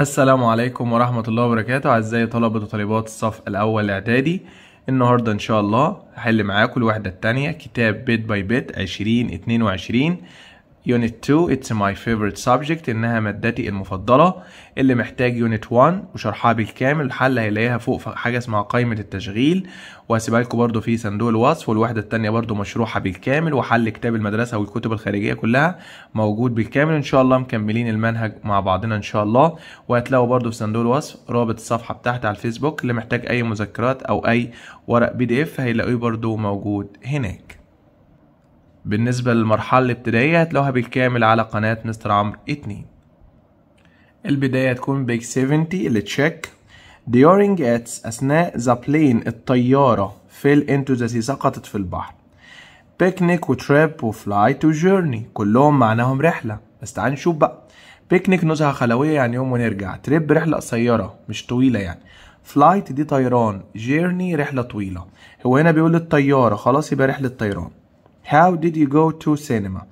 السلام عليكم ورحمة الله وبركاته أعزائي طلبة وطالبات الصف الأول إعدادي النهاردة إن شاء الله هحل معاكم الوحدة التانية كتاب بيت باي بيت عشرين اتنين وعشرين يونت 2 اتس ماي فيفورت سبجكت انها مادتي المفضله اللي محتاج يونت 1 وشرحها بالكامل الحل هيلاقيها فوق حاجه اسمها قائمه التشغيل وهسيبها لكم برده في صندوق الوصف والوحده الثانيه برده مشروحه بالكامل وحل كتاب المدرسه والكتب الخارجيه كلها موجود بالكامل ان شاء الله مكملين المنهج مع بعضنا ان شاء الله وهتلاقوا برده في صندوق الوصف رابط الصفحه بتاعتي على الفيسبوك اللي محتاج اي مذكرات او اي ورق بي دي اف هيلاقوه برده موجود هناك بالنسبة للمرحلة الابتدائية هتلاقوها بالكامل على قناة مستر عمرو اتنين البداية تكون بيج 70 تشيك during its أثناء the plane الطيارة fell into the sea سقطت في البحر picnic و trip و fly to journey كلهم معناهم رحلة بس تعال نشوف بقى picnic نزهة خلوية يعني يوم ونرجع trip رحلة قصيرة مش طويلة يعني flight دي طيران journey رحلة طويلة هو هنا بيقول الطيارة خلاص يبقى رحلة طيران How did you go to cinema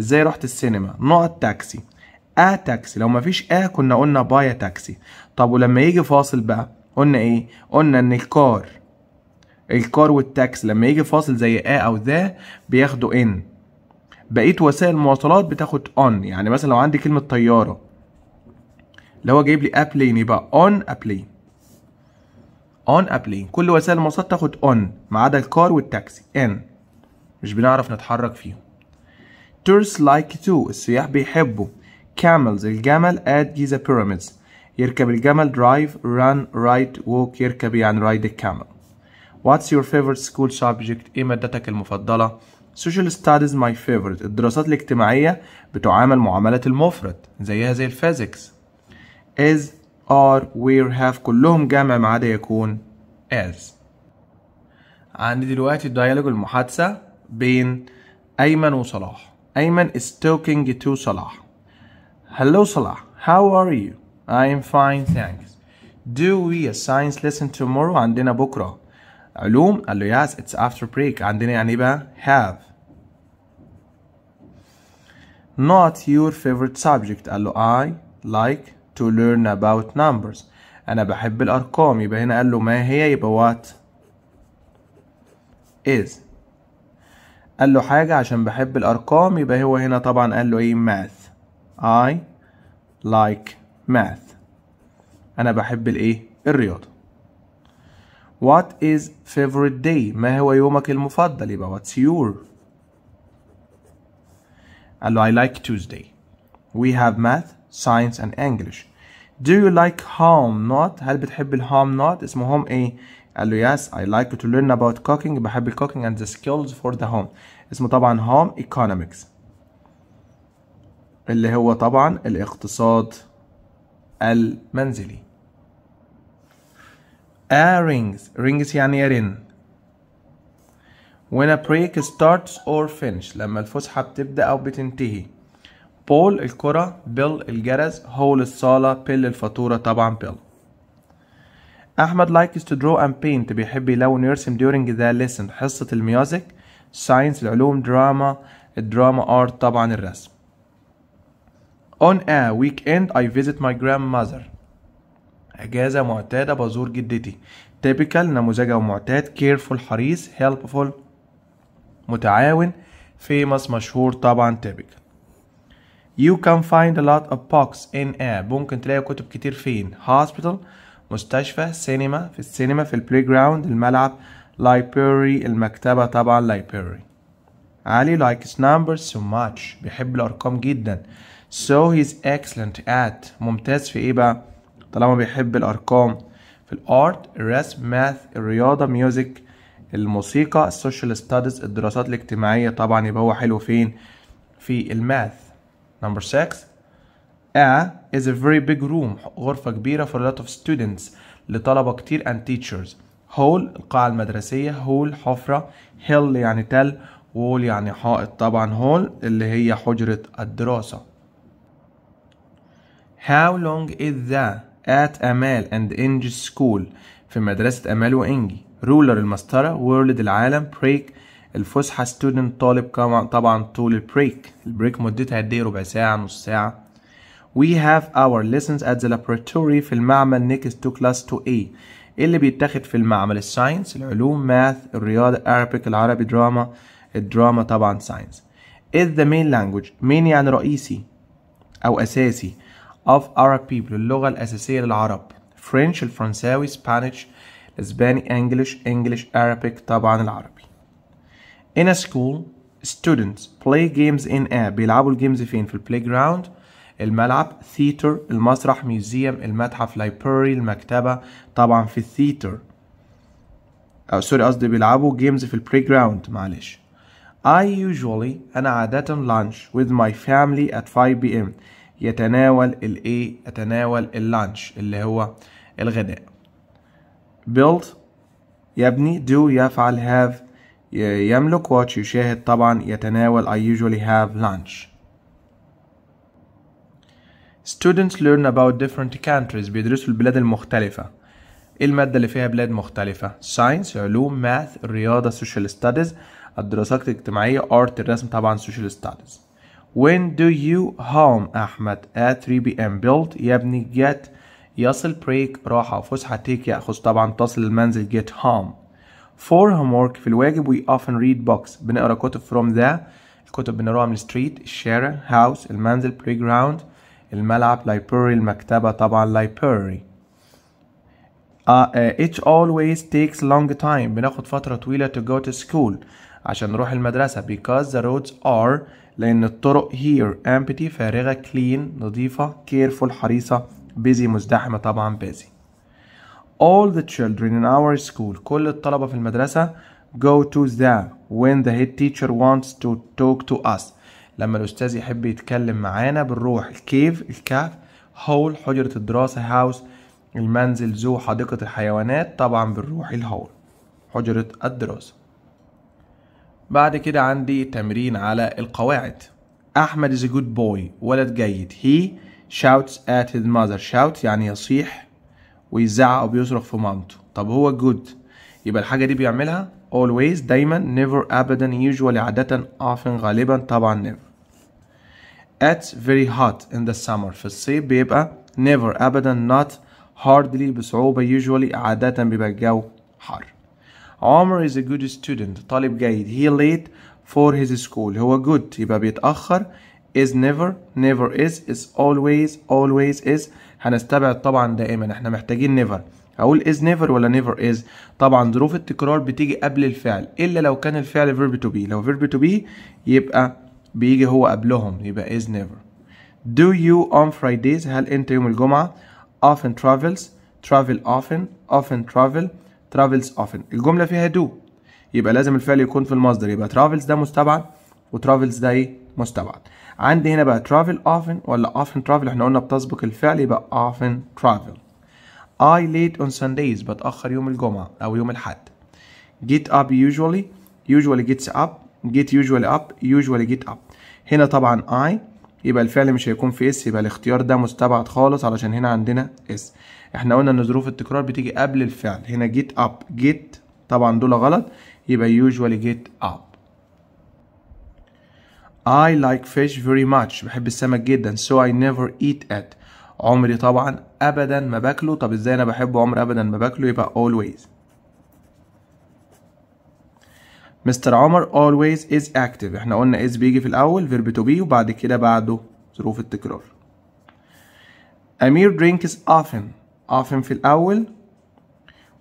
ازاي رحت السينما نقط تاكسي A آه تاكسي لو مفيش A آه كنا قلنا باي تاكسي طب ولما يجي فاصل بقى قلنا ايه قلنا ان الكار الكار والتاكسي لما يجي فاصل زي A آه او ذا بياخدوا ان بقيه وسائل المواصلات بتاخد اون يعني مثلا لو عندي كلمه طياره لو هو جايب لي ابلين يبقى اون ابلين اون ابلين كل وسائل المواصلات تاخد اون ما عدا الكار والتاكسي ان مش بنعرف نتحرك فيهم tourists like to السياح بيحبوا camels الجمل at Giza pyramids يركب الجمل drive run ride walk يركب يعني ride the camel what's your favorite school subject ايه مادتك المفضلة social studies my favorite الدراسات الاجتماعية بتعامل معاملة المفرد زيها زي الفيزيكس is are where have كلهم جمع ما عدا يكون as عندي دلوقتي الديالوج المحادثة بين أيمن وصلاح أيمن is talking to صلاح Hello Salah, how are you? I'm fine thanks Do we a science lesson tomorrow? عندنا بكرة علوم قال له yes it's after break عندنا يعني بقى have Not your favorite subject قال له I like to learn about numbers أنا بحب الأرقام يبقى هنا قال له ما هي يبقى what is قال له حاجة عشان بحب الأرقام يبقى هو هنا طبعا قال له إيه math I like math أنا بحب الإيه الرياضة What is favorite day ما هو يومك المفضل يبقى what's your قال له I like Tuesday we have math science and English do you like home not هل بتحب الهوم not اسمه هوم إيه قال له yes I like to learn about cooking بحب cooking and the skills for the home اسمه طبعا home economics اللي هو طبعا الاقتصاد المنزلي a rings rings يعني يرن when a break starts or finish لما الفسحة بتبدأ أو بتنتهي بول الكرة بيل الجرس هول الصالة بيل الفاتورة طبعا بيل أحمد likes to draw and paint بيحب يلون يرسم during the lesson حصة الميوزك ساينس العلوم دراما الدراما ارت طبعا الرسم On a weekend I visit my grandmother أجازة معتادة بزور جدتي typical نموذجة ومعتاد careful حريص helpful متعاون famous مشهور طبعا typical You can find a lot of books in a ممكن تلاقي كتب كتير فين hospital مستشفى سينما في السينما في البلاي جراوند الملعب لايبراري المكتبة طبعا لايبراري علي لايكس نمبرز سو ماتش بيحب الأرقام جدا so he's excellent at ممتاز في إيه بقى طالما بيحب الأرقام في الارت الرسم ماث الرياضة ميوزك الموسيقى السوشيال ستاديز الدراسات الاجتماعية طبعا يبقى هو حلو فين في الماث نمبر 6 A is a very big room غرفة كبيرة for a lot of students لطلبة كتير and teachers hall القاعة المدرسية hall حفرة hill يعني تل wall يعني حائط طبعا hall اللي هي حجرة الدراسة How long is the at Amal and Inge school في مدرسة أمال وإنجي رولر المسطرة وورلد العالم بريك الفسحة student طالب طبعا طول البريك البريك مدتها قد إيه؟ ربع ساعة نص ساعة We have our lessons at the laboratory في المعمل next to class 2A اللي بيتاخد في المعمل الساينس العلوم math الرياضة Arabic العربي دراما الدراما طبعا ساينس is the main language main يعني رئيسي أو أساسي of Arab people اللغة الأساسية للعرب French الفرنساوي Spanish الإسباني English English Arabic طبعا العربي In a school students play games in a بيلعبوا الجيمز فين في البلاي جراوند الملعب ثيتر المسرح ميوزيوم المتحف لايبراري المكتبة طبعا في الثيتر أو آه، سوري قصدي بيلعبوا جيمز في البلاي جراوند معلش I usually أنا عادة lunch with my family at 5 p.m. يتناول الإيه؟ أتناول اللانش اللي هو الغداء. build يبني do يفعل have يملك watch يشاهد طبعا يتناول I usually have lunch. students learn about different countries بيدرسوا البلاد المختلفة ايه المادة اللي فيها بلاد مختلفة science علوم math الرياضة social studies الدراسات الاجتماعية art الرسم طبعا social studies when do you home أحمد at 3 p.m. build يبني get يصل break راحة فسحة take يأخذ طبعا تصل المنزل get home for homework في الواجب we often read books بنقرا كتب from the الكتب بنقراها من street الشارع house المنزل playground الملعب library المكتبة طبعا library it always takes long time بناخد فترة طويلة to go to school عشان نروح المدرسة because the roads are لأن الطرق here empty فارغة clean نظيفة careful حريصة busy مزدحمة طبعا busy all the children in our school كل الطلبة في المدرسة go to the when the head teacher wants to talk to us لما الأستاذ يحب يتكلم معانا بنروح الكيف الكهف هول حجرة الدراسة هاوس المنزل زو حديقة الحيوانات طبعا بنروح الهول حجرة الدراسة بعد كده عندي تمرين على القواعد أحمد is a good boy ولد جيد he shouts at his mother shout يعني يصيح ويزعق وبيصرخ في مامته طب هو good يبقى الحاجة دي بيعملها always دايما never ابدا usually عادة often غالبا طبعا never it's very hot in the summer في الصيف بيبقى never ابدا not hardly بصعوبة usually عادة بيبقى الجو حر عمر is a good student طالب جيد he late for his school هو good يبقى بيتأخر is never never is is always always is هنستبعد طبعا دائما احنا محتاجين never هقول is never ولا never is طبعا ظروف التكرار بتيجي قبل الفعل الا لو كان الفعل verb to be لو verb to be يبقى بيجي هو قبلهم يبقى is never do you on Fridays هل انت يوم الجمعة often travels travel often often travel travels often الجملة فيها do يبقى لازم الفعل يكون في المصدر يبقى travels ده مستبعد وترافلز ده ايه مستبعد عندي هنا بقى travel often ولا often travel احنا قلنا بتسبق الفعل يبقى often travel I late on Sundays بتأخر يوم الجمعة أو يوم الحد get up usually usually gets up get usually up usually get up هنا طبعا I يبقى الفعل مش هيكون في اس يبقى الاختيار ده مستبعد خالص علشان هنا عندنا اس احنا قلنا ان ظروف التكرار بتيجي قبل الفعل هنا get up get طبعا دول غلط يبقى usually get up I like fish very much بحب السمك جدا so I never eat it. عمري طبعا ابدا ما باكله طب ازاي انا بحبه عمر ابدا ما باكله يبقى always مستر عمر always is active احنا قلنا is بيجي في الاول verb to be وبعد كده بعده ظروف التكرار امير drinks often often في الاول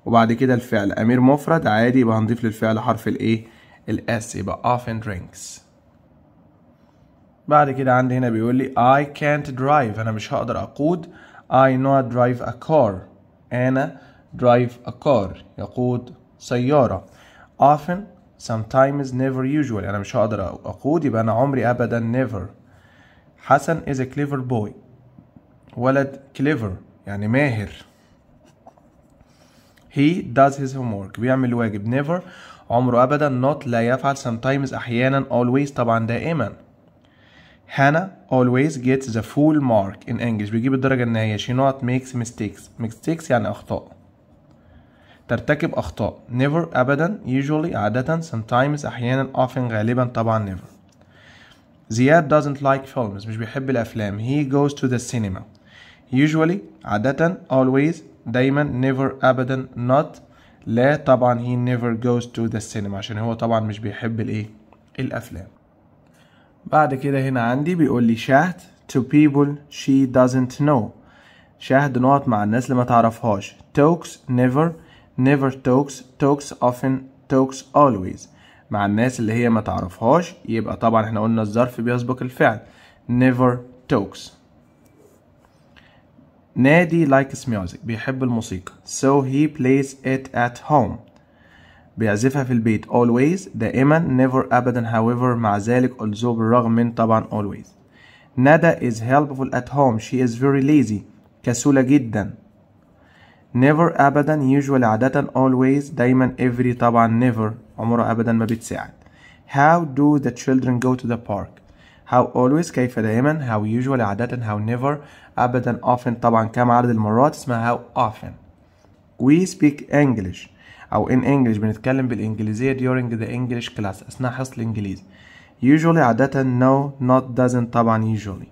وبعد كده الفعل امير مفرد عادي يبقى هنضيف للفعل حرف الايه الاس يبقى often drinks بعد كده عندي هنا بيقول لي I can't drive أنا مش هقدر أقود I not drive a car أنا drive a car يقود سيارة often sometimes never usually يعني أنا مش هقدر أقود يبقى أنا عمري أبدا never حسن is a clever boy ولد clever يعني ماهر he does his homework بيعمل الواجب never عمره أبدا not لا يفعل sometimes أحيانا always طبعا دائما Hannah always gets the full mark in English بيجيب الدرجة النهائية she not makes mistakes mistakes يعني أخطاء ترتكب أخطاء never أبدا usually عادة sometimes أحيانا often غالبا طبعا never زياد doesn't like films مش بيحب الأفلام he goes to the cinema usually عادة always دايما never أبدا not لا طبعا he never goes to the cinema عشان هو طبعا مش بيحب الايه الأفلام بعد كده هنا عندي بيقول لي شاهد to people she doesn't know شاهد نقط مع الناس اللي ما تعرفهاش talks never never talks talks often talks always مع الناس اللي هي ما تعرفهاش يبقى طبعا احنا قلنا الظرف بيسبق الفعل never talks نادي likes music بيحب الموسيقى so he plays it at home بيعزفها في البيت always دائما never أبدا however مع ذلك also بالرغم من طبعا always نادا is helpful at home she is very lazy كسولة جدا never أبدا usually عادة always دايما every طبعا never عمره أبدا ما بتساعد how do the children go to the park how always كيف دائما how usually عادة how never أبدا often طبعا كم عدد المرات اسمها how often we speak English او in English بنتكلم بالانجليزية during the English class اثناء حصة الانجليزي usually عادة no not doesn't طبعا usually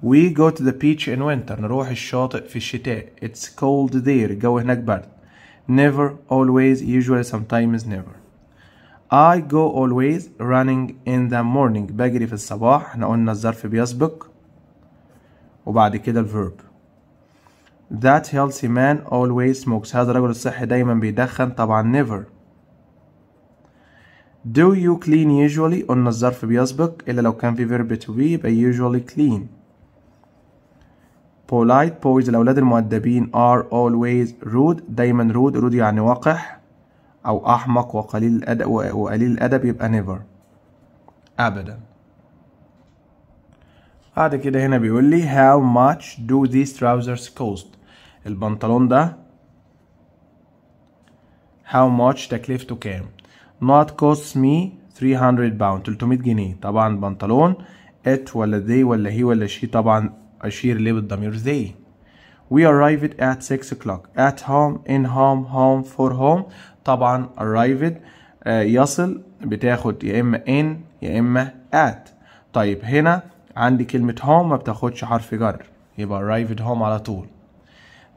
We go to the beach in winter نروح الشاطئ في الشتاء It's cold there الجو هناك برد Never always usually sometimes never I go always running in the morning بجري في الصباح احنا قلنا الظرف بيسبق وبعد كده الفيرب That healthy man always smokes هذا الرجل الصحي دايما بيدخن طبعا never Do you clean usually قلنا الظرف بيسبق إلا لو كان في verb to be يبقى usually clean Polite boys الأولاد المؤدبين are always rude دايما rude rude يعني وقح أو أحمق وقليل الأدب وقليل الأدب يبقى never أبدا بعد كده هنا بيقول لي how much do these trousers cost البنطلون ده how much تكلفته كام not cost me 300 باوند 300 جنيه طبعا بنطلون it ولا they ولا he ولا she طبعا أشير ليه بالضمير they we arrived at 6 o'clock at home in home home for home طبعا arrived آه يصل بتاخد يا إما in يا إما at طيب هنا عندي كلمة home ما بتاخدش حرف جر يبقى arrived home على طول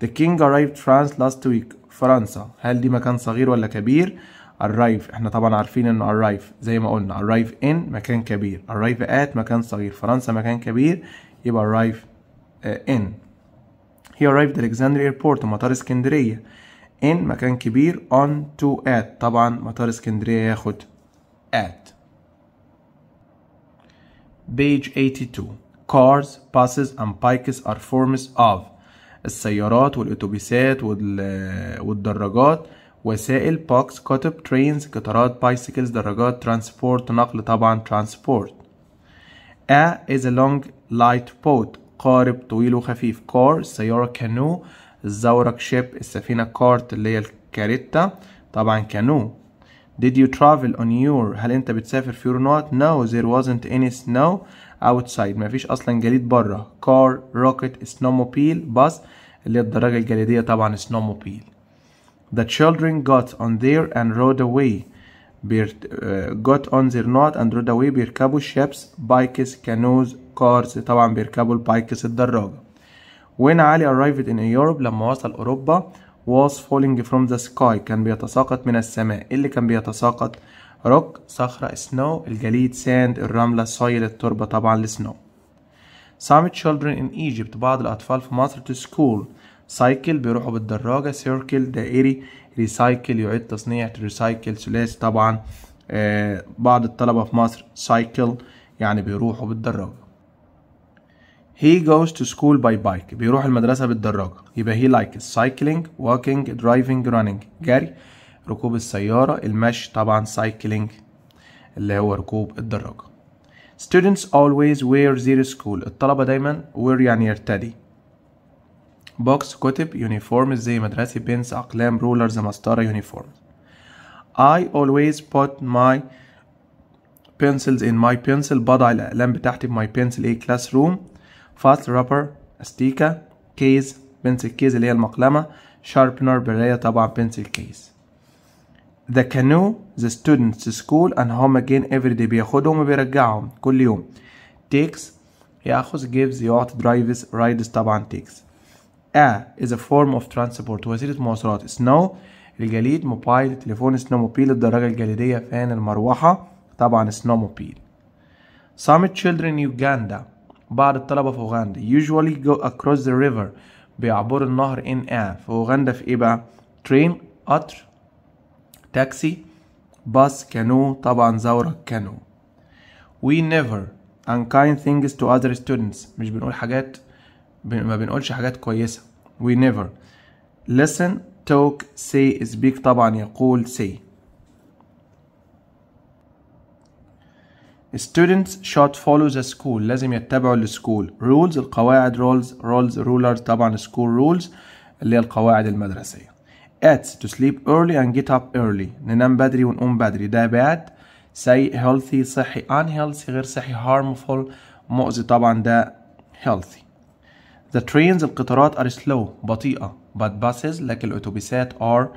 The king arrived France last week فرنسا هل دي مكان صغير ولا كبير arrive احنا طبعا عارفين انه arrive زي ما قلنا arrive in مكان كبير arrive at مكان صغير فرنسا مكان كبير يبقى arrive in he arrived at Alexandria airport مطار اسكندرية in مكان كبير on to at طبعا مطار اسكندرية ياخد at page 82 cars buses and bikes are forms of السيارات والأتوبيسات والدراجات وسائل باكس كتب ترينز قطارات بايسيكلز دراجات ترانسبورت نقل طبعا ترانسبورت A is a long light boat قارب طويل وخفيف car السيارة كانو الزورق شيب السفينة كارت اللي هي الكاريتا طبعا كانو Did you travel on your هل انت بتسافر في يور نوت؟ no there wasn't any snow outside مفيش اصلا جليد بره car rocket snowmobile bus اللي هي الدراجة الجليدية طبعا snowmobile the children got on there and rode away got on their not and rode away بيركبوا ships bikes canoes cars طبعا بيركبوا البايكس الدراجة when Ali arrived in Europe لما وصل أوروبا was falling from the sky كان بيتساقط من السماء اللي كان بيتساقط روك صخرة سنو الجليد ساند الرملة سايل التربة طبعا لسنو some children in Egypt بعض الأطفال في مصر to school سايكل بيروحوا بالدراجة سيركل دائري ريسايكل يعيد تصنيع ريسايكل ثلاثي طبعا آه بعض الطلبة في مصر سايكل يعني بيروحوا بالدراجة he goes to school by bike بيروح المدرسة بالدراجة يبقى he likes cycling walking driving running جري ركوب السيارة المشي طبعا سايكلينج اللي هو ركوب الدراجة students always wear their school الطلبة دايما wear يعني يرتدي بوكس كتب uniform زي مدرسة بنس أقلام رولرز مسطرة uniform I always put my pencils in my pencil بضع الأقلام بتاعتي في my pencil A classroom fast rubber أستيكة case بنسل case اللي هي المقلمة شاربنر براية طبعا بنسل case the canoe the students to school and home again every day بياخدهم وبيرجعهم كل يوم takes ياخذ gives يعطي drives rides طبعا takes a is a form of transport وسيلة مواصلات snow الجليد موبايل تليفون سنو موبيل الدراجة الجليدية فان المروحة طبعا سنو موبيل some children in Uganda بعض الطلبة في أوغندا usually go across the river بيعبروا النهر in a في أوغندا في إيه بقى train قطر تاكسي باص كانو طبعا زورق كانو we never unkind things to other students مش بنقول حاجات ما بنقولش حاجات كويسة we never listen talk say speak طبعا يقول say students should follow the school لازم يتبعوا ال school rules القواعد rules rules rulers طبعا school rules اللي هي القواعد المدرسية at to sleep early and get up early ننام بدري ونقوم بدري ده bad سيء healthy صحي unhealthy غير صحي harmful مؤذي طبعا ده healthy the trains القطارات are slow بطيئة but buses لكن الأتوبيسات are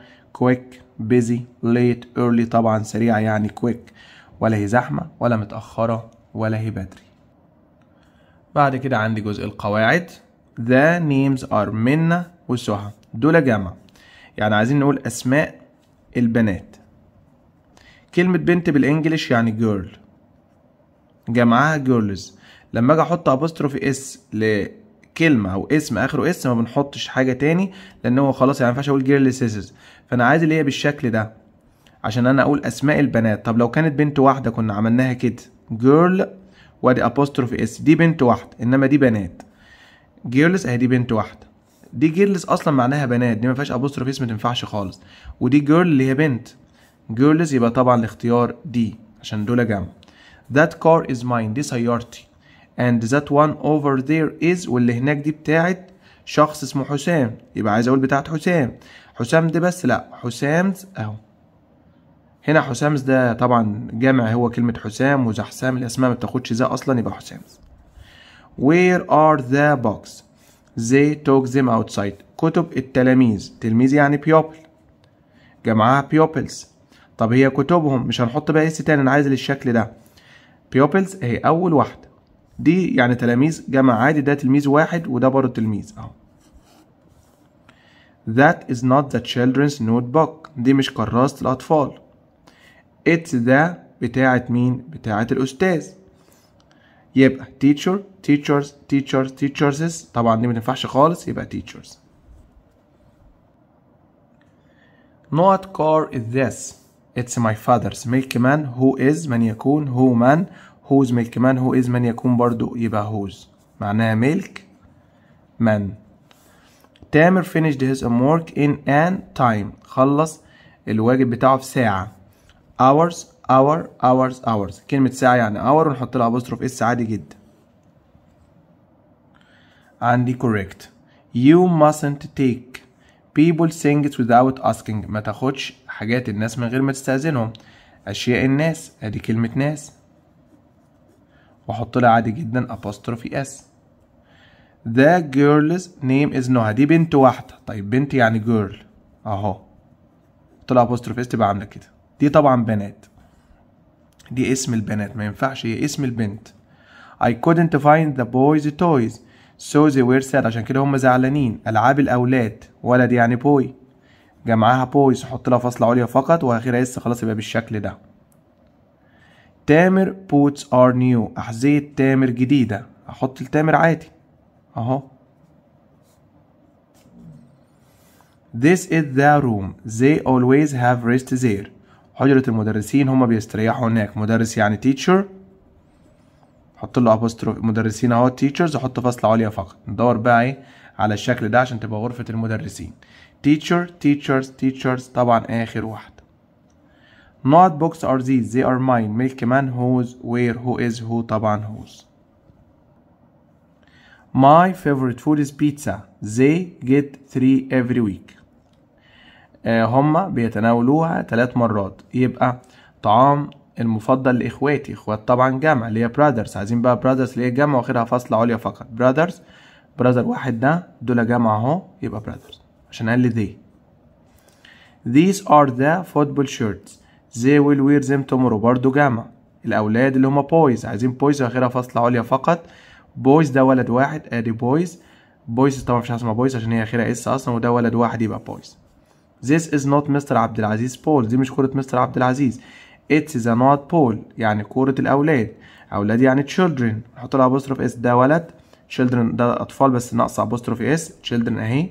quick busy late early طبعا سريعة يعني quick ولا هي زحمة ولا متأخرة ولا هي بدري بعد كده عندي جزء القواعد the names are منا وسهى دول جمع يعني عايزين نقول اسماء البنات كلمة بنت بالانجلش يعني جيرل جمعها جيرلز لما اجي احط ابوستروفي اس لكلمة او اسم اخره اس ما بنحطش حاجة تاني لان هو خلاص يعني ما ينفعش اقول جيرل سيسز فانا عايز اللي هي بالشكل ده عشان انا اقول اسماء البنات طب لو كانت بنت واحدة كنا عملناها كده جيرل وادي ابوستروفي اس دي بنت واحدة انما دي بنات جيرلز اهي دي بنت واحدة دي جيرلز اصلا معناها بنات دي ما فيهاش ابوستروف ما تنفعش خالص ودي جيرل اللي هي بنت جيرلز يبقى طبعا الاختيار دي عشان دول جمع that car is mine دي سيارتي and that one over there is واللي هناك دي بتاعت شخص اسمه حسام يبقى عايز اقول بتاعت حسام حسام دي بس لا حسامز اهو هنا حسامز ده طبعا جامع هو كلمة حسام وزحسام الأسماء ما بتاخدش ذا أصلا يبقى حسامز where are the box they took them outside كتب التلاميذ تلميذ يعني بيوبل جمعها بيوبلز طب هي كتبهم مش هنحط بقى اس تاني انا عايز للشكل ده بيوبلز اهي اول واحده دي يعني تلاميذ جمع عادي ده تلميذ واحد وده برضه تلميذ اهو That is not the children's notebook دي مش كراسة الأطفال It's the بتاعة مين؟ بتاعة الأستاذ يبقى teacher teachers teachers teachers طبعا دي ما تنفعش خالص يبقى teachers Not car is this It's my father's milk man who is من يكون who man who's milk man who is من يكون برضو يبقى who's معناها milk man تامر finished his homework in an time خلص الواجب بتاعه في ساعة hours اور اورز اورز كلمة ساعة يعني اور ونحط لها ابوستروف اس عادي جدا عندي correct you mustn't take people things without asking ما تاخدش حاجات الناس من غير ما تستأذنهم أشياء الناس أدي كلمة ناس وأحط لها عادي جدا apostrophe اس The girl's name is Noha دي بنت واحدة طيب بنت يعني girl أهو أحط لها apostrophe اس تبقى عاملة كده دي طبعا بنات دي اسم البنات ما ينفعش هي اسم البنت I couldn't find the boys toys so they were sad عشان كده هم زعلانين ألعاب الأولاد ولد يعني boy جمعها boys حط لها فاصلة عليا فقط وأخيرا اس خلاص يبقى بالشكل ده تامر boots are new أحذية تامر جديدة أحط التامر عادي أهو This is the room they always have rest there حجرة المدرسين هما بيستريحوا هناك مدرس يعني تيتشر حط له ابوستروف مدرسين اهو تيتشرز وحط فاصلة عليا فقط ندور بقى ايه على الشكل ده عشان تبقى غرفة المدرسين تيتشر تيتشرز تيتشرز طبعا اخر واحدة not books are these they are mine milkman whose where who is who طبعا whose my favorite food is pizza they get three every week آه، هما بيتناولوها ثلاث مرات يبقى طعام المفضل لاخواتي اخوات طبعا جمع اللي هي برادرز عايزين بقى برادرز اللي هي جمع واخرها فاصلة عليا فقط برادرز برادر واحد ده دول جمع اهو يبقى برادرز عشان قال لي ذي these are the football shirts they will wear them tomorrow برضو جمع الاولاد اللي هما boys عايزين boys واخرها فاصلة عليا فقط boys ده ولد واحد ادي boys boys طبعا مفيش حاجه اسمها boys عشان هي اخرها اس اصلا وده ولد واحد يبقى boys This is not Mr. عبد العزيز بول دي مش كرة مستر عبد العزيز It is not Paul. يعني كرة الأولاد أولاد يعني children حط لها apostrophe اس ده ولد children ده أطفال بس ناقصة apostrophe اس children أهي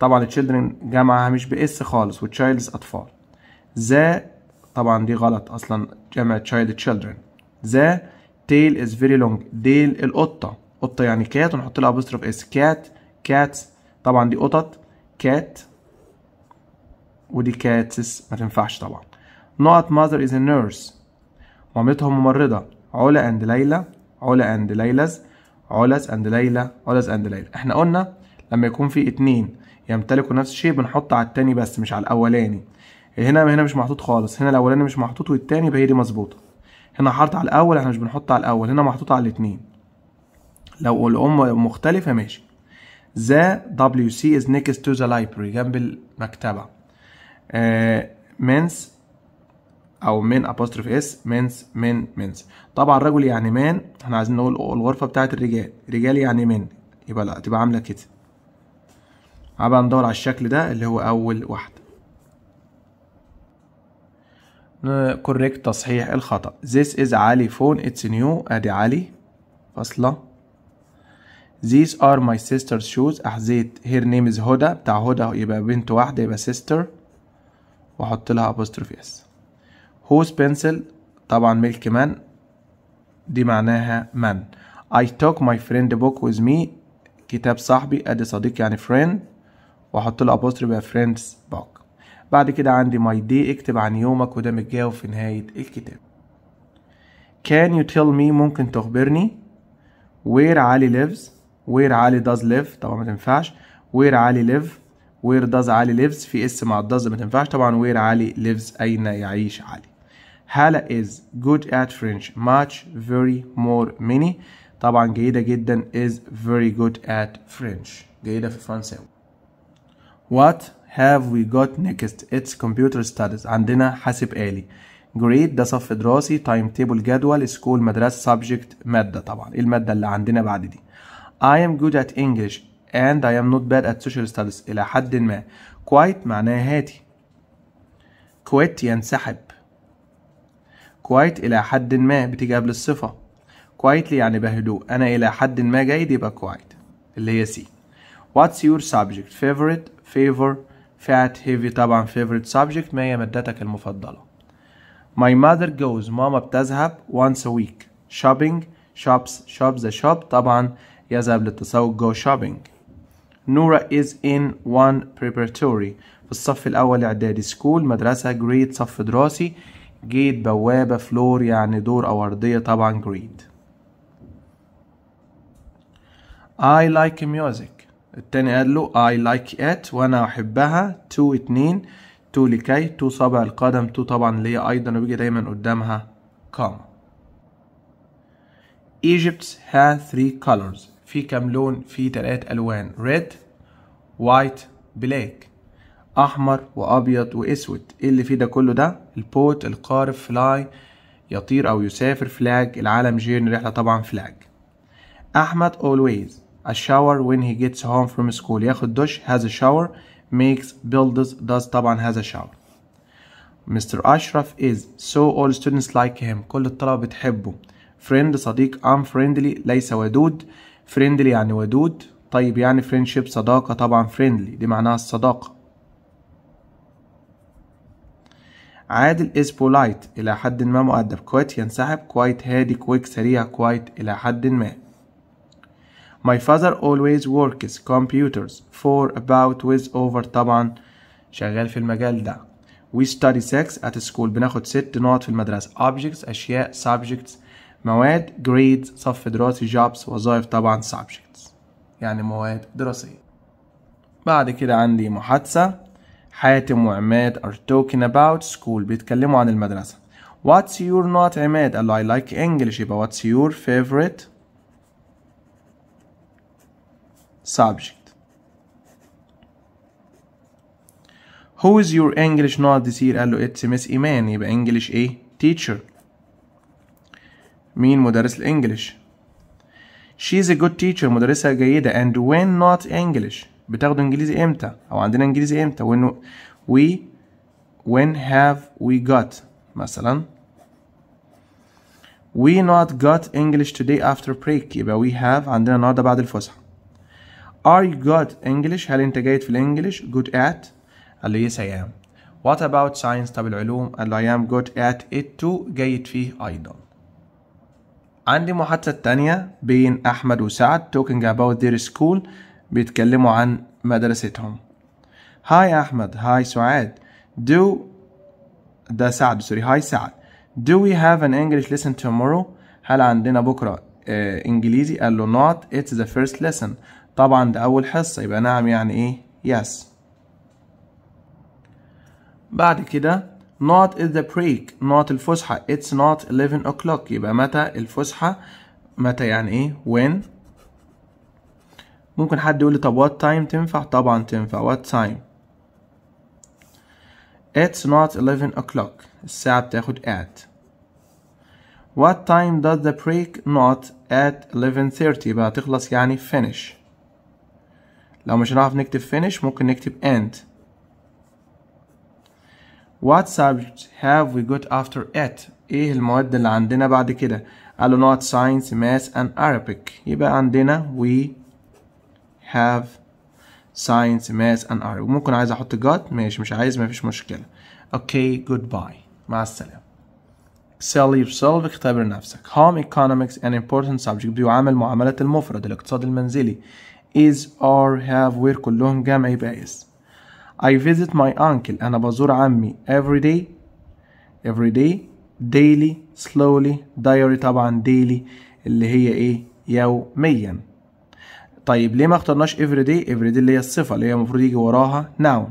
طبعا children جمعها مش بإس خالص و childs أطفال ذا طبعا دي غلط أصلا جمع child children The tail is very long ديل القطة قطة يعني كات ونحط لها apostrophe اس cat cats طبعا دي قطط cat ودي كاتس ما تنفعش طبعا نقط mother is a nurse مامتها ممرضة علا اند ليلى علا اند ليلاز علاز اند ليلى علاز اند ليلى احنا قلنا لما يكون في اتنين يمتلكوا نفس الشيء بنحط على التاني بس مش على الاولاني هنا هنا مش محطوط خالص هنا الاولاني مش محطوط والتاني يبقى هي دي مظبوطه هنا حاطط على الاول احنا مش بنحط على الاول هنا محطوط على الاتنين لو الام مختلفه ماشي the WC is next to the library جنب المكتبه منس او من ابوستروف اس منس من منس طبعا الرجل يعني مان احنا عايزين نقول الغرفه بتاعه الرجال رجال يعني من يبقى لا تبقى عامله كده هبقى ندور على الشكل ده اللي هو اول واحده كوريكت تصحيح الخطأ ذيس از علي فون اتس نيو ادي علي فاصلة ذيس ار ماي سيسترز شوز احذيت هير نيم از هدى بتاع هدى يبقى بنت واحدة يبقى سيستر واحط لها apostrophe s whose pencil طبعا ملك من دي معناها من I took my friend book with me كتاب صاحبي ادي صديق يعني friend واحط له apostrophe فريندز friends book بعد كده عندي my day اكتب عن يومك وده متجاوب في نهاية الكتاب can you tell me ممكن تخبرني where علي lives where علي does live طبعا ما تنفعش where علي live وير داز علي ليفز في اس مع الداز ما تنفعش طبعا وير علي ليفز اين يعيش علي هالة از good at French much very more many طبعا جيدة جدا is very good at French جيدة في الفرنساوي what have we got next it's computer studies عندنا حاسب آلي grade ده صف دراسي تايم تيبل جدول سكول مدرسة subject مادة طبعا ايه المادة اللي عندنا بعد دي I am good at English and I am not bad at social studies إلى حد ما quiet معناه هادي quit ينسحب quite إلى حد ما بتيجي قبل الصفة quietly يعني بهدوء أنا إلى حد ما جيد يبقى quiet اللي هي C what's your subject favorite favor fat heavy طبعا favorite subject ما هي مادتك المفضلة my mother goes ماما بتذهب once a week shopping shops shops the shop طبعا يذهب للتسوق go shopping نورا is in one preparatory في الصف الأول إعدادي سكول مدرسة جريد صف دراسي جيت بوابة فلور يعني دور أو أرضية طبعا جريد I like music التاني قال له I like it وأنا أحبها تو اتنين تو لكي تو صابع القدم تو طبعا اللي هي أيضا وبيجي دايما قدامها comma Egypt ها three colors في كام لون في تلات الوان ريد وايت بلاك احمر وابيض واسود ايه اللي فيه ده كله ده البوت القارب فلاي يطير او يسافر فلاج العالم جيرن رحله طبعا فلاج احمد always a shower when he gets home from school ياخد دش has a shower makes builds does طبعا has a shower مستر أشرف is so all students like him كل الطلبة بتحبه friend صديق unfriendly ليس ودود فريندلي يعني ودود طيب يعني فريندشيب صداقة طبعا فريندلي دي معناها الصداقة عادل is polite إلى حد ما مؤدب كويت ينسحب كويت هادي كويك سريع كويت إلى حد ما My father always works computers for about with over طبعا شغال في المجال ده We study sex at school بناخد ست نقط في المدرسة objects أشياء subjects مواد grades صف دراسي جوبس وظائف طبعا subjects يعني مواد دراسية بعد كده عندي محادثة حاتم وعماد are talking about school بيتكلموا عن المدرسة What's your not عماد قال له I like English يبقى What's your favorite subject Who is your English not this year قال له It's Miss إيمان يبقى English إيه teacher مين مدرس الانجليش She's a good teacher مدرسة جيدة and when not English بتاخد انجليزي امتى او عندنا انجليزي امتى when we when have we got مثلا we not got English today after break يبقى we have عندنا النهارده بعد الفسحة are you got English هل انت جيد في الانجليش good at قال له yes I am what about science طب العلوم قال له I am good at it too جيد فيه ايضا عندي محادثة تانية بين أحمد وسعد talking about their school بيتكلموا عن مدرستهم هاي أحمد هاي سعاد do ده سعد سوري هاي سعد do we have an English lesson tomorrow هل عندنا بكرة آه إنجليزي قال له not it's the first lesson طبعا ده أول حصة يبقى نعم يعني إيه yes بعد كده not is the break not الفسحة it's not 11 o'clock يبقى متى الفسحة متى يعني ايه when ممكن حد يقول لي طب what time تنفع طبعا تنفع what time it's not 11 o'clock الساعة بتاخد at what time does the break not at 11:30 يبقى تخلص يعني finish لو مش هنعرف نكتب finish ممكن نكتب end what subjects have we got after it ايه المواد اللي عندنا بعد كده قالوا not science math and Arabic يبقى عندنا we have science math and Arabic ممكن عايز احط got ماشي مش عايز مفيش مشكلة okay goodbye مع السلامة Excel yourself اختبر نفسك Home economics an important subject بيعامل معاملة المفرد الاقتصاد المنزلي is or have where كلهم جمع يبقى is I visit my uncle أنا بزور عمي every day every day daily slowly diary طبعا daily اللي هي ايه يوميا طيب ليه ما اخترناش every day every day اللي هي الصفة اللي هي المفروض يجي وراها noun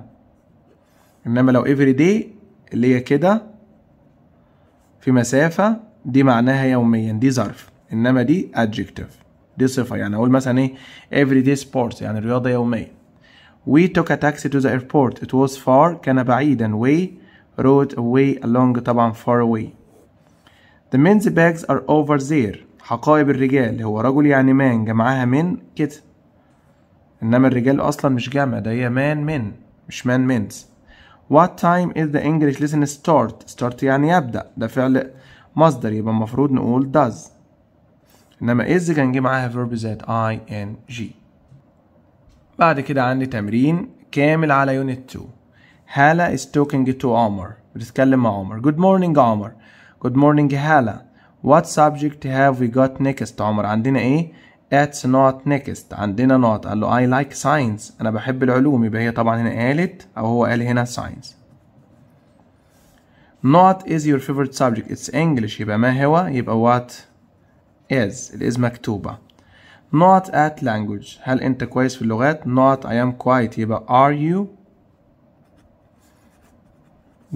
انما لو every day اللي هي كده في مسافة دي معناها يوميا دي ظرف انما دي adjective دي صفة يعني اقول مثلا ايه every day sports يعني رياضة يومية We took a taxi to the airport. It was far كان بعيدا. We rode away along طبعا far away. The men's bags are over there. حقائب الرجال هو رجل يعني مان جمعها من كده. إنما الرجال أصلا مش جمع ده هي مان من مش مان منز. What time is the English lesson start? start يعني يبدأ ده فعل مصدر يبقى المفروض نقول does إنما is كان جه معاها verb ذات I N G بعد كده عندي تمرين كامل على يونت 2 هالة is talking to عمر بتتكلم مع عمر good morning عمر good morning هالة what subject have we got next عمر عندنا ايه it's not next عندنا not قال له I like science أنا بحب العلوم يبقى هي طبعا هنا قالت أو هو قال هنا science not is your favorite subject it's English يبقى ما هو يبقى what is الإز مكتوبة not at language هل أنت كويس في اللغات not I am quite يبقى are you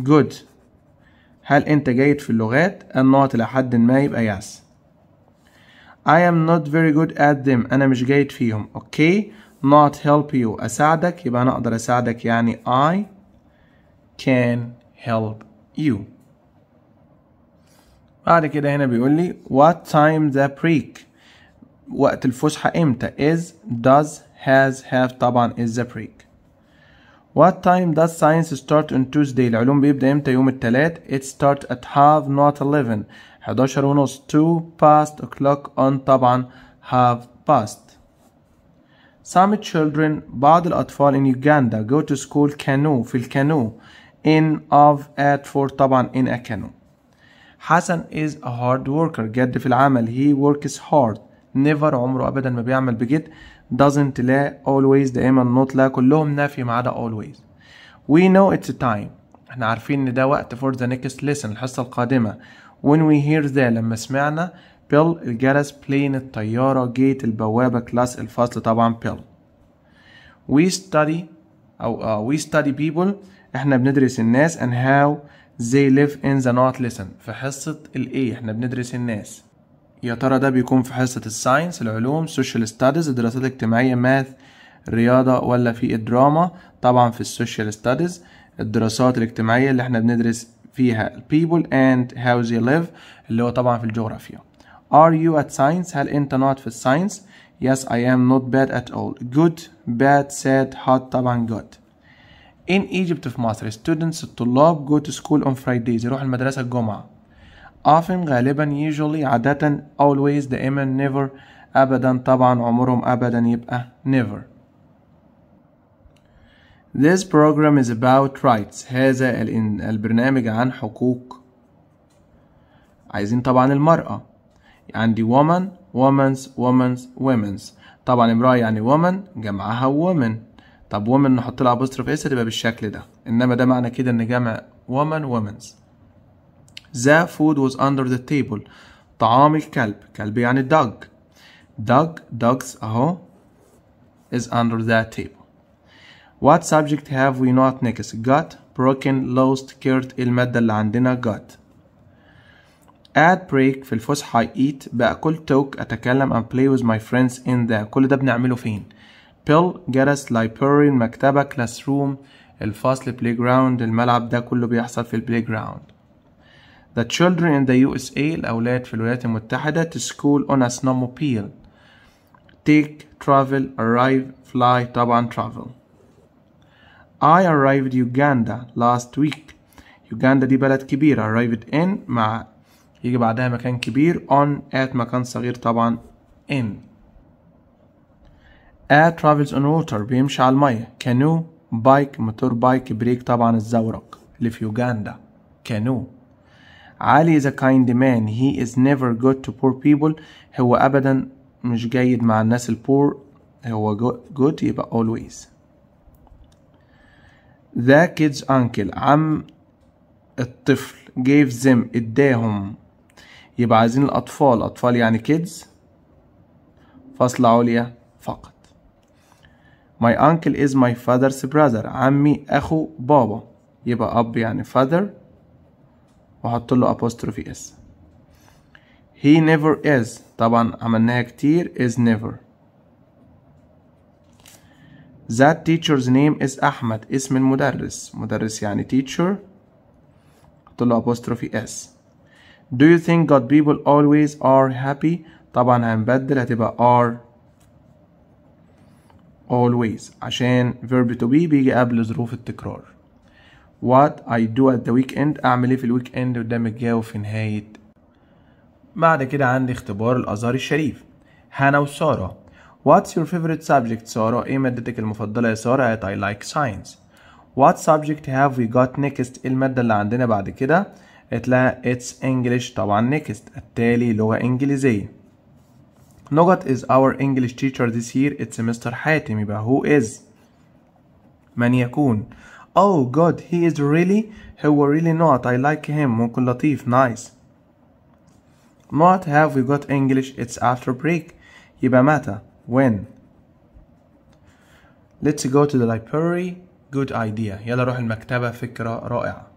good هل أنت جيد في اللغات and not لحد ما يبقى yes I am not very good at them أنا مش جيد فيهم okay not help you أساعدك يبقى أنا أقدر أساعدك يعني I can help you بعد كده هنا بيقول لي what time the break وقت الفسحة امتى is does has have طبعا is the break What time does science start on Tuesday العلوم بيبدأ امتى يوم التلات It starts at half not 11 11 ونص 2 past o'clock on طبعا have past Some children بعض الأطفال in Uganda go to school canoe في الكانو in of at for طبعا in a canoe Hassan is a hard worker جد في العمل he works hard نيفر عمره ابدا ما بيعمل بجد doesn't لا always دائما not لا كلهم نفي ما عدا always we know it's a time احنا عارفين ان ده وقت for the next lesson الحصه القادمه when we hear that لما سمعنا بيل الجرس بلين الطياره جيت البوابه كلاس الفصل طبعا بيل we study او uh, we study people احنا بندرس الناس and how they live in the not lesson في حصه الايه احنا بندرس الناس يا ترى ده بيكون في حصة الساينس العلوم سوشيال ستاديز الدراسات الاجتماعية ماث رياضة ولا في الدراما طبعا في السوشيال ستاديز الدراسات الاجتماعية اللي احنا بندرس فيها people and how they live اللي هو طبعا في الجغرافيا Are you at science؟ هل أنت not في الساينس؟ Yes I am not bad at all Good, bad, sad, hot طبعا good In Egypt في مصر students الطلاب go to school on Fridays يروحوا المدرسة الجمعة often غالبا usually عادة always دائما never أبدا طبعا عمرهم أبدا يبقى never This program is about rights هذا البرنامج عن حقوق عايزين طبعا المرأة عندي woman women's women's women's طبعا امرأة يعني woman جمعها woman طب woman نحط لها apostrophe اس تبقى بالشكل ده انما ده معنى كده ان جمع woman women's The food was under the table. طعام الكلب. كلب يعني dog. Dog, dogs أهو is under that table. What subject have we not next? Got, broken, lost, cured. المادة اللي عندنا got. At break في الفسحة eat باكل talk اتكلم and play with my friends in the كل ده بنعمله فين؟ pill جرس library. مكتبة classroom الفصل playground الملعب ده كله بيحصل في playground. The children in the USA الأولاد في الولايات المتحدة to school on a snowmobile take travel arrive fly طبعا travel I arrived Uganda last week Uganda دي بلد كبيرة arrived in مع يجي بعدها مكان كبير on at مكان صغير طبعا in A travels on water بيمشي على المية canoe bike موتور بايك بريك طبعا الزورق اللي في يوغندا canoe علي is a kind man he is never good to poor people هو أبدا مش جيد مع الناس البور هو good يبقى always the kid's uncle عم الطفل gave them اداهم يبقى عايزين الأطفال أطفال يعني kids فصلة عليا فقط my uncle is my father's brother عمي أخو بابا يبقى أب يعني father واحط له apostrophe s he never is طبعا عملناها كتير is never that teacher's name is أحمد اسم المدرس مدرس يعني teacher حط له apostrophe s do you think God people always are happy طبعا هنبدل هتبقى are always عشان verb to be بيجي قبل ظروف التكرار وات اي دو ات ذا ويك اند اعمل ايه في الويك اند قدام الجاو في نهايه بعد كده عندي اختبار الازهر الشريف هانا وساره What's your favorite subject سارة؟ ايه مادتك المفضلة يا سارة؟ I like science. What subject have we got next؟ ايه المادة اللي عندنا بعد كده؟ قالت لها it's English طبعا next التالي لغة إنجليزية. نجت is our English teacher this year it's Mr. حاتم يبقى who is من يكون Oh God, he is really? هو really not. I like him. ممكن لطيف. Nice. Not have we got English. It's after break. يبقى متى? When? Let's go to the library. Good idea. يلا روح المكتبة. فكرة رائعة.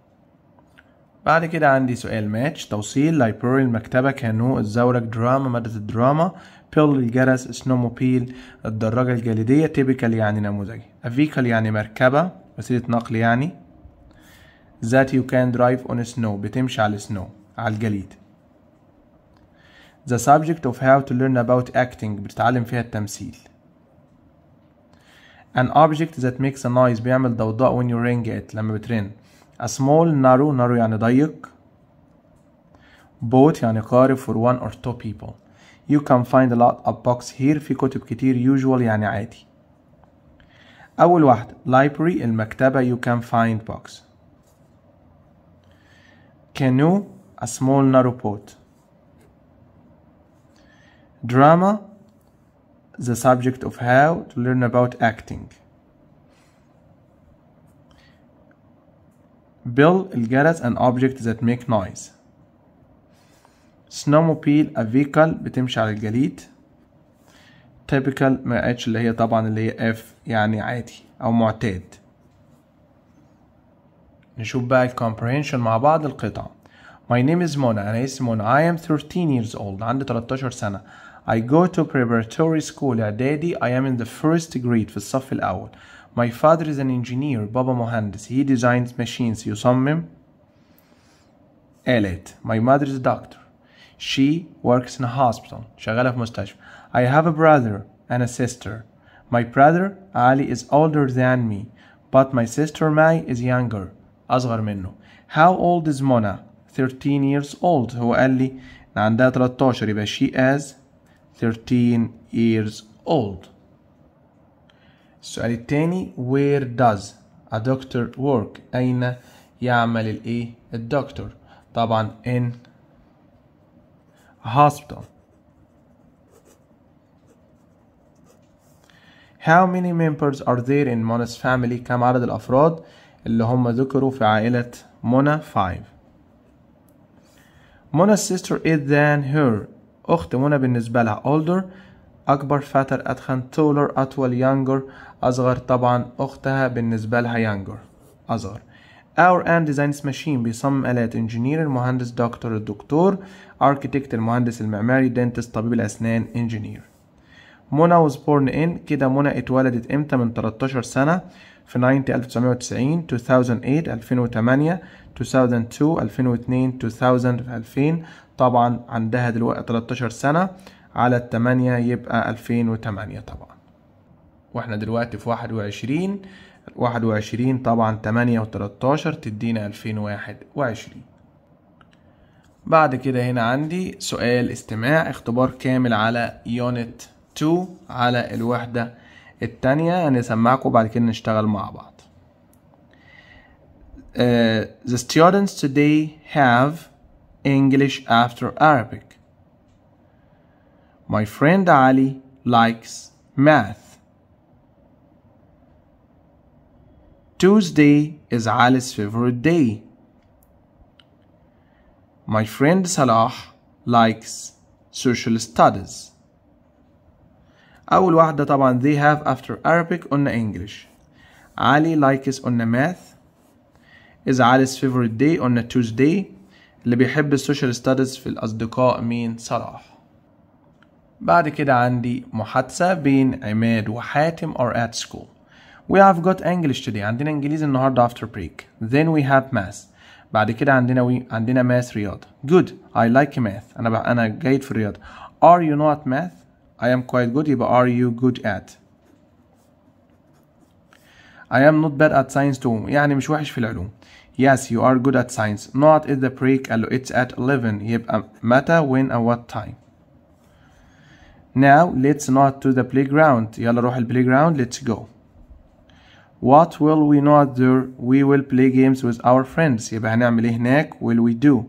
بعد كده عندي سؤال ماتش توصيل لايبراري المكتبة كانوا الزورق دراما مادة الدراما بيل الجرس سنوموبيل الدراجة الجليدية تيبيكال يعني نموذجي أفيكال يعني مركبة وسيلة نقل يعني that you can drive on snow بتمشي على السنو على الجليد the subject of how to learn about acting بتتعلم فيها التمثيل an object that makes a noise بيعمل ضوضاء when you ring it لما بترن a small narrow narrow يعني ضيق boat يعني قارب for one or two people you can find a lot of books here في كتب كتير usual يعني عادي أول واحدة library المكتبة you can find box canoe a small narrow boat drama the subject of how to learn about acting bill الجرس an object that make noise snowmobile a vehicle بتمشي على الجليد typical ما اتش اللي هي طبعا اللي هي اف يعني عادي او معتاد نشوف بقى الكومبرينشن مع بعض القطع My name is Mona أنا اسمي منى I am 13 years old عندي 13 سنة I go to preparatory school إعدادي I am in the first grade في الصف الأول My father is an engineer بابا مهندس He designs machines يصمم آلات My mother is a doctor She works in a hospital شغالة في مستشفى I have a brother and a sister. My brother Ali is older than me, but my sister Mai is younger. أصغر منه. How old is Mona? 13 years old. هو قال لي إن عندها 13 يبقى she is 13 years old. السؤال التاني where does a doctor work أين يعمل الإيه الدكتور طبعا in a hospital How many members are there in Mona's family كم عدد الأفراد اللي هم ذكروا في عائلة مونا 5 Mona's sister is than her أخت منى بالنسبة لها older أكبر فاتر أتخن taller أطول younger أصغر طبعا أختها بالنسبة لها younger أصغر Our and designs machine بيصمم آلات engineer المهندس دكتور الدكتور architect المهندس المعماري dentist طبيب الأسنان engineer منى was born in كده منى اتولدت امتى من 13 سنة في 90 1990 2008 2008 2002 2002 2000 طبعا عندها دلوقتي 13 سنة على 8 يبقى 2008 طبعا واحنا دلوقتي في 21 21 طبعا 8 و13 تدينا 2021 بعد كده هنا عندي سؤال استماع اختبار كامل على يونت 2 على الوحدة التانية هنسمعكم بعد كده نشتغل مع بعض Uh, the students today have English after Arabic. My friend Ali likes math. Tuesday is Ali's favorite day. My friend Salah likes social studies. أول واحدة طبعا they have after Arabic قلنا English علي likes قلنا math is علي's favorite day قلنا Tuesday اللي بيحب السوشيال ستادز في الأصدقاء مين صلاح بعد كده عندي محادثة بين عماد وحاتم are at school We have got English today عندنا إنجليزي النهاردة after break Then we have math بعد كده عندنا وي... عندنا math رياضة Good I like math أنا ب... أنا جيد في الرياضة Are you not math I am quite good are you good at I am not bad at science too يعني مش وحش في العلوم Yes, you are good at science. Not at the break, it's at 11. يبقى متى, uh, when, and what time. Now, let's not to the playground. يلا روح البلاي let's go. What will we not do? We will play games with our friends. يبقى هنعمل ايه هناك? Will we do?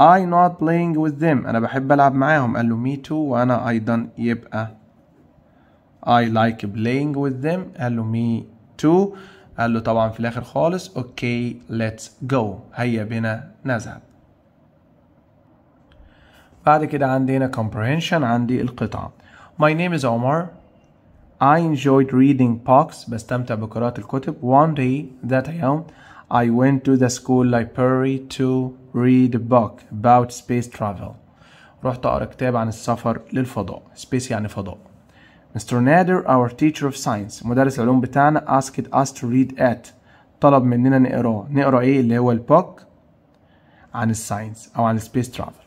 I not playing with them أنا بحب ألعب معاهم قال له me too وأنا أيضا يبقى I like playing with them قال له me too قال له طبعا في الآخر خالص okay let's go هيا بنا نذهب بعد كده عندنا comprehension عندي القطعة My name is Omar I enjoyed reading books بستمتع بقراءة الكتب one day ذات يوم I went to the school library to read a book about space travel رحت أقرأ كتاب عن السفر للفضاء space يعني فضاء Mr. Nader our teacher of science مدرس العلوم بتاعنا asked us to read at طلب مننا نقرأ، نقرا ايه اللي هو البوك عن الساينس او عن space travel.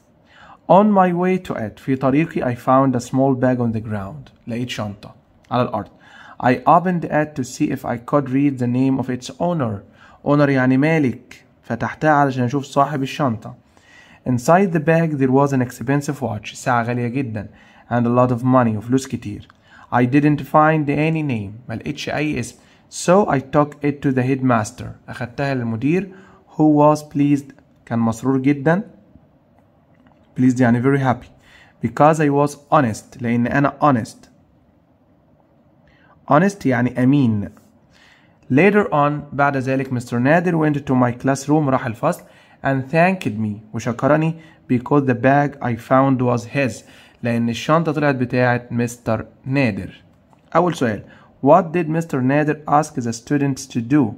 On my way to it في طريقي I found a small bag on the ground لقيت شنطة على الأرض I opened it to see if I could read the name of its owner owner يعني مالك فتحتها علشان اشوف صاحب الشنطة Inside the bag there was an expensive watch ساعة غالية جدا and a lot of money وفلوس كتير I didn't find any name ملقتش أي اسم So I took it to the headmaster أخدتها للمدير who was pleased كان مسرور جدا pleased يعني very happy because I was honest لأن أنا honest honest يعني أمين Later on بعد ذلك Mr. Nader went to my classroom راح الفصل and thanked me وشكرني because the bag I found was his لأن الشنطة طلعت بتاعت Mr. Nader أول سؤال What did Mr. Nader ask the students to do?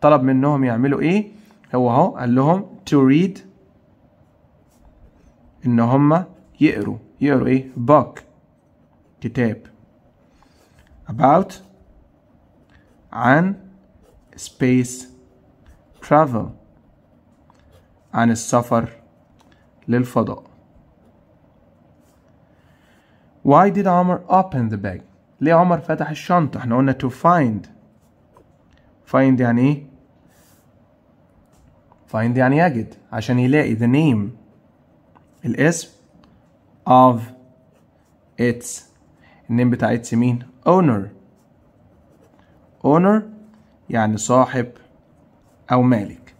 طلب منهم يعملوا إيه؟ هو أهو قال لهم to read إن هم يقروا يقروا إيه؟ book كتاب about عن space travel عن السفر للفضاء Why did عمر open the bag? ليه عمر فتح الشنطة؟ احنا قلنا to find find يعني ايه؟ find يعني يجد عشان يلاقي the name الاسم of its النيم بتاع its مين؟ owner owner يعني صاحب أو مالك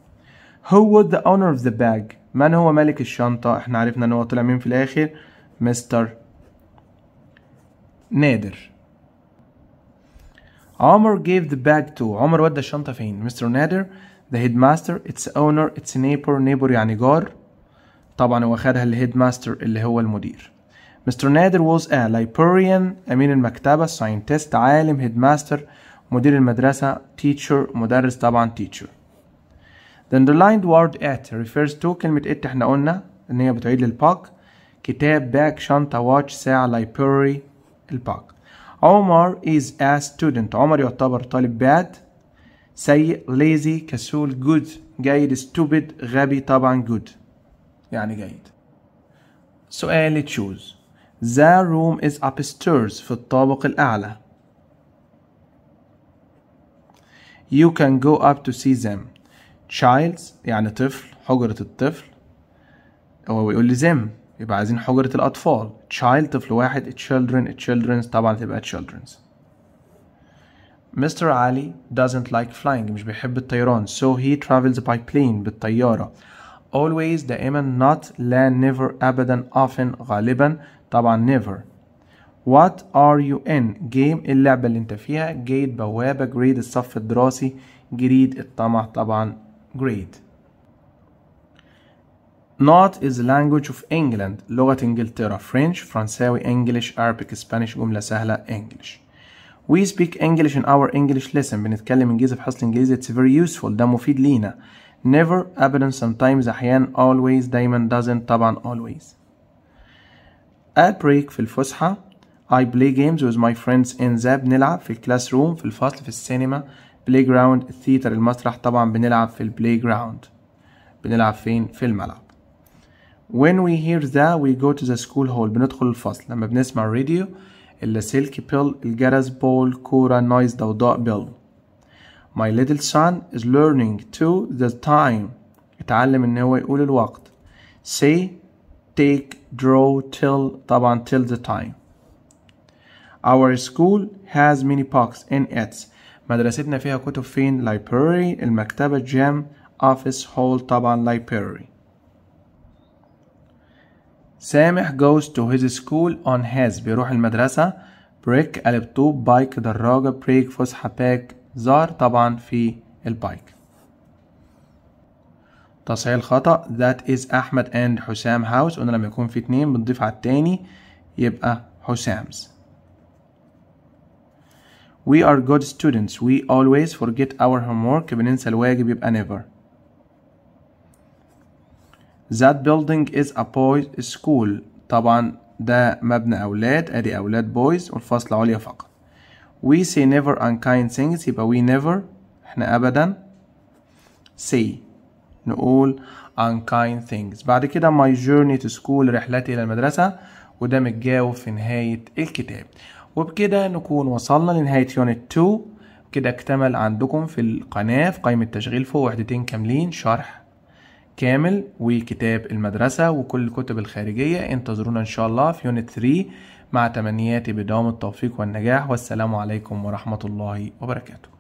Who would the owner of the bag من هو مالك الشنطة احنا عرفنا ان هو طلع مين في الآخر مستر نادر عمر gave the bag to عمر ودى الشنطة فين مستر نادر the headmaster its owner its neighbor neighbor يعني جار طبعا هو خدها الهيد ماستر اللي هو المدير مستر نادر was a librarian أمين المكتبة scientist عالم headmaster مدير المدرسة teacher مدرس طبعا teacher The underlined word at refers to كلمة it احنا قلنا ان هي بتعيد للباك كتاب باك شنطة واتش ساعة library الباك عمر is a student عمر يعتبر طالب bad سيء lazy كسول good جيد stupid غبي طبعا good يعني جيد سؤال تشوز The room is upstairs في الطابق الأعلى you can go up to see them child's يعني طفل حجرة الطفل هو بيقول لي them يبقى عايزين حجرة الأطفال child طفل واحد children children's طبعا تبقى children's Mr. Ali doesn't like flying مش بيحب الطيران so he travels by plane بالطيارة always دائما not لا never أبدا often غالبا طبعا never what are you in? Game اللعبة اللي انت فيها Gate بوابة Grade الصف الدراسي جريد الطمع طبعا Grade Not is the language of England لغة انجلترا French فرنساوي English Arabic Spanish جملة English We speak English in our English lesson بنتكلم انجليزي في حصة انجليزي It's very useful ده مفيد لينا Never أبدا sometimes أحيان always دايما doesn't طبعا always At break في الفسحة I play games with my friends in the نلعب في الكلاس روم في الفصل في السينما بلاي جراوند الثيتر المسرح طبعا بنلعب في البلاي جراوند بنلعب فين في الملعب when we hear that we go to the school hall بندخل الفصل لما بنسمع الراديو اللاسلكي بيل الجرس بول كورة نايز ضوضاء بيل my little son is learning to the time اتعلم ان هو يقول الوقت say take draw till طبعا till the time Our school has many books in it. مدرستنا فيها كتب فين؟ library المكتبة gym office hall طبعا library. سامح goes to his school on his بيروح المدرسة بريك قلب طوب بايك دراجة بريك فسحة باك زار طبعا في البايك تصحيح الخطأ that is أحمد and حسام house قلنا لما يكون في اتنين بنضيف على التاني يبقى حسام's We are good students. We always forget our homework. بننسى الواجب يبقى never. That building is a boys school. طبعا ده مبنى أولاد أدي أولاد boys والفصل العليا فقط. We say never unkind things يبقى we never احنا أبدا say نقول unkind things بعد كده my journey to school رحلتي إلى المدرسة وده متجاوب في نهاية الكتاب وبكده نكون وصلنا لنهاية يونت 2 كده اكتمل عندكم في القناة في قائمة تشغيل فوق وحدتين كاملين شرح كامل وكتاب المدرسة وكل الكتب الخارجية انتظرونا إن شاء الله في يونت 3 مع تمنياتي بدوام التوفيق والنجاح والسلام عليكم ورحمة الله وبركاته